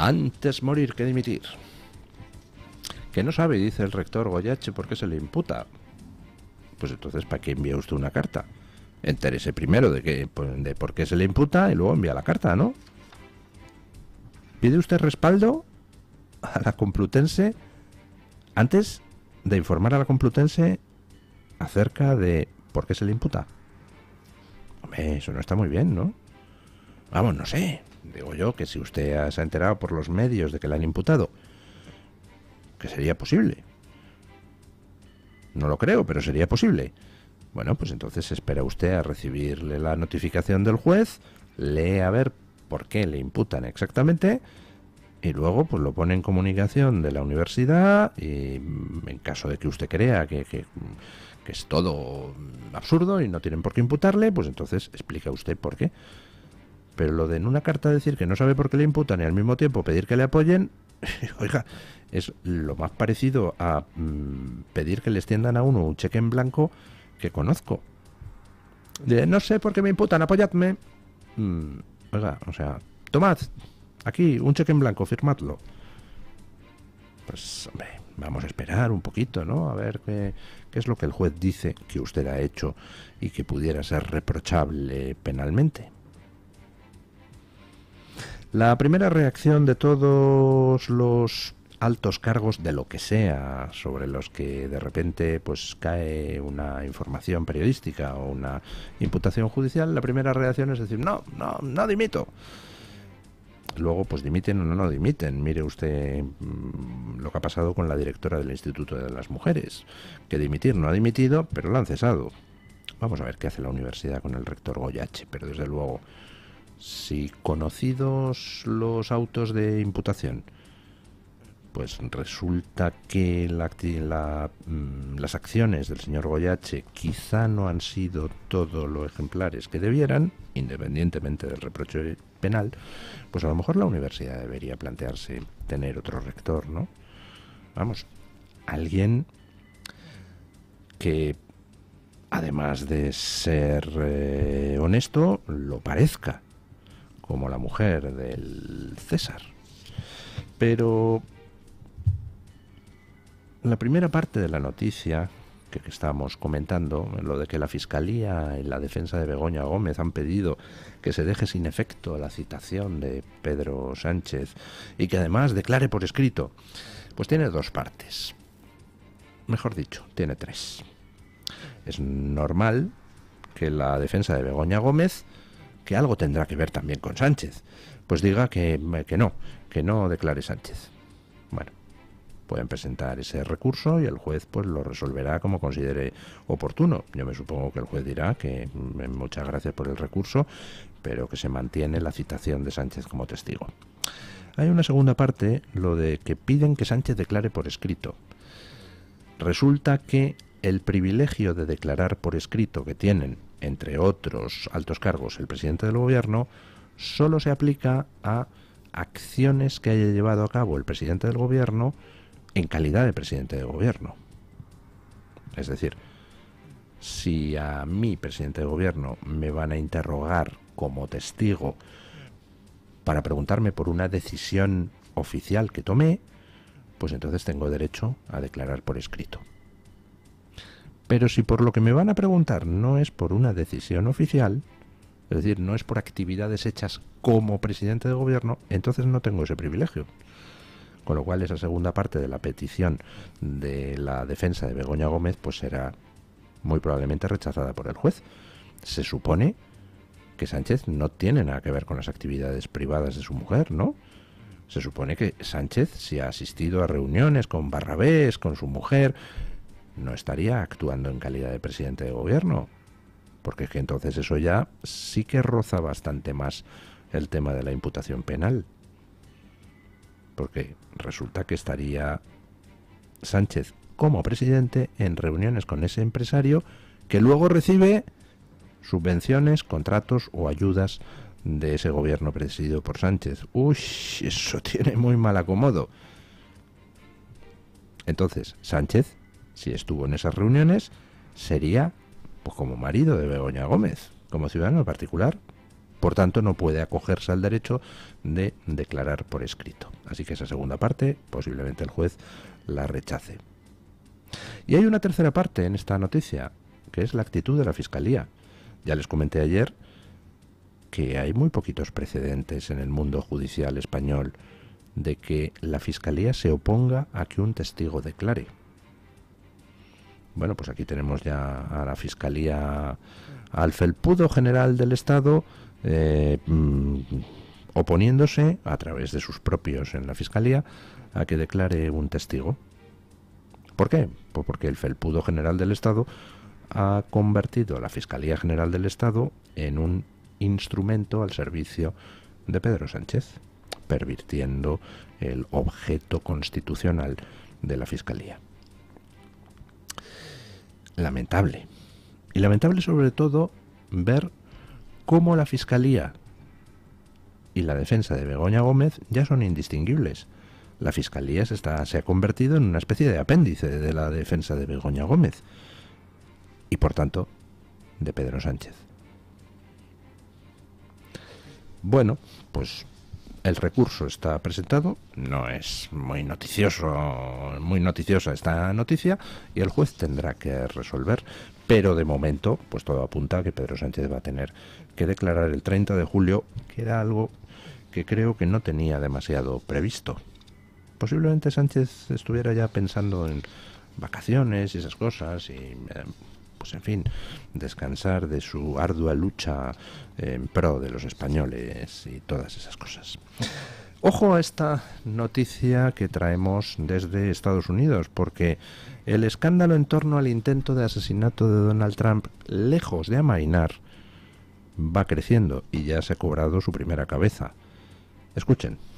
Antes morir que dimitir. Que no sabe, dice el rector Goyache, por qué se le imputa. Pues entonces, ¿para qué envía usted una carta? Entérese primero de, pues, de por qué se le imputa y luego envía la carta, ¿no? ¿Pide usted respaldo a la Complutense antes de informar a la Complutense acerca de por qué se le imputa? Hombre, eso no está muy bien, ¿no? Vamos, no sé digo yo, que si usted se ha enterado por los medios de que le han imputado, que sería posible. No lo creo, pero sería posible. Bueno, pues entonces espera usted a recibirle la notificación del juez, lee a ver por qué le imputan exactamente y luego pues lo pone en comunicación de la universidad y en caso de que usted crea que, que es todo absurdo y no tienen por qué imputarle, pues entonces explica usted por qué. Pero lo de en una carta decir que no sabe por qué le imputan y al mismo tiempo pedir que le apoyen, oiga, es lo más parecido a mm, pedir que le extiendan a uno un cheque en blanco que conozco. no sé por qué me imputan, apoyadme. Mm, oiga, o sea, tomad aquí un cheque en blanco, firmadlo. Pues, hombre, vamos a esperar un poquito, ¿no? A ver qué es lo que el juez dice que usted ha hecho y que pudiera ser reprochable penalmente. La primera reacción de todos los altos cargos de lo que sea sobre los que de repente pues cae una información periodística o una imputación judicial, la primera reacción es decir, no, no, no dimito. Luego pues dimiten o no, no dimiten. Mire usted mm, lo que ha pasado con la directora del Instituto de las Mujeres, que dimitir no ha dimitido, pero lo han cesado. Vamos a ver qué hace la universidad con el rector Goyache, pero desde luego si conocidos los autos de imputación, pues resulta que mm, las acciones del señor Goyache quizá no han sido todo lo ejemplares que debieran, independientemente del reproche penal, pues a lo mejor la universidad debería plantearse tener otro rector, ¿no? Vamos, alguien que además de ser eh, honesto, lo parezca como la mujer del César. Pero la primera parte de la noticia que estamos comentando, lo de que la Fiscalía y la defensa de Begoña Gómez han pedido que se deje sin efecto la citación de Pedro Sánchez y que además declare por escrito, pues tiene dos partes. Mejor dicho, tiene tres. Es normal que la defensa de Begoña Gómez que algo tendrá que ver también con Sánchez, pues diga que, que no, que no declare Sánchez. Bueno, pueden presentar ese recurso y el juez pues lo resolverá como considere oportuno. Yo me supongo que el juez dirá que mm, muchas gracias por el recurso, pero que se mantiene la citación de Sánchez como testigo. Hay una segunda parte, lo de que piden que Sánchez declare por escrito. Resulta que el privilegio de declarar por escrito que tienen entre otros altos cargos, el presidente del gobierno, solo se aplica a acciones que haya llevado a cabo el presidente del gobierno en calidad de presidente de gobierno. Es decir, si a mi presidente de gobierno, me van a interrogar como testigo para preguntarme por una decisión oficial que tomé, pues entonces tengo derecho a declarar por escrito. Pero si por lo que me van a preguntar no es por una decisión oficial, es decir, no es por actividades hechas como presidente de gobierno, entonces no tengo ese privilegio. Con lo cual esa segunda parte de la petición de la defensa de Begoña Gómez pues será muy probablemente rechazada por el juez. Se supone que Sánchez no tiene nada que ver con las actividades privadas de su mujer, ¿no? Se supone que Sánchez, si ha asistido a reuniones con Barrabés, con su mujer, no estaría actuando en calidad de presidente de gobierno, porque es que entonces eso ya sí que roza bastante más el tema de la imputación penal, porque resulta que estaría Sánchez como presidente en reuniones con ese empresario que luego recibe subvenciones, contratos o ayudas de ese gobierno presidido por Sánchez. Uy, eso tiene muy mal acomodo. Entonces, Sánchez si estuvo en esas reuniones, sería pues, como marido de Begoña Gómez, como ciudadano particular. Por tanto, no puede acogerse al derecho de declarar por escrito. Así que esa segunda parte, posiblemente el juez la rechace. Y hay una tercera parte en esta noticia, que es la actitud de la Fiscalía. Ya les comenté ayer que hay muy poquitos precedentes en el mundo judicial español de que la Fiscalía se oponga a que un testigo declare. Bueno, pues aquí tenemos ya a la Fiscalía, al Felpudo General del Estado, eh, mm, oponiéndose a través de sus propios en la Fiscalía a que declare un testigo. ¿Por qué? Pues porque el Felpudo General del Estado ha convertido a la Fiscalía General del Estado en un instrumento al servicio de Pedro Sánchez, pervirtiendo el objeto constitucional de la Fiscalía lamentable. Y lamentable sobre todo ver cómo la Fiscalía y la defensa de Begoña Gómez ya son indistinguibles. La Fiscalía se, está, se ha convertido en una especie de apéndice de la defensa de Begoña Gómez y por tanto de Pedro Sánchez. Bueno, pues el recurso está presentado, no es muy noticioso, muy noticiosa esta noticia y el juez tendrá que resolver, pero de momento, pues todo apunta a que Pedro Sánchez va a tener que declarar el 30 de julio, que era algo que creo que no tenía demasiado previsto. Posiblemente Sánchez estuviera ya pensando en vacaciones y esas cosas y eh, pues en fin, descansar de su ardua lucha en pro de los españoles y todas esas cosas. Ojo a esta noticia que traemos desde Estados Unidos, porque el escándalo en torno al intento de asesinato de Donald Trump, lejos de amainar, va creciendo y ya se ha cobrado su primera cabeza. Escuchen.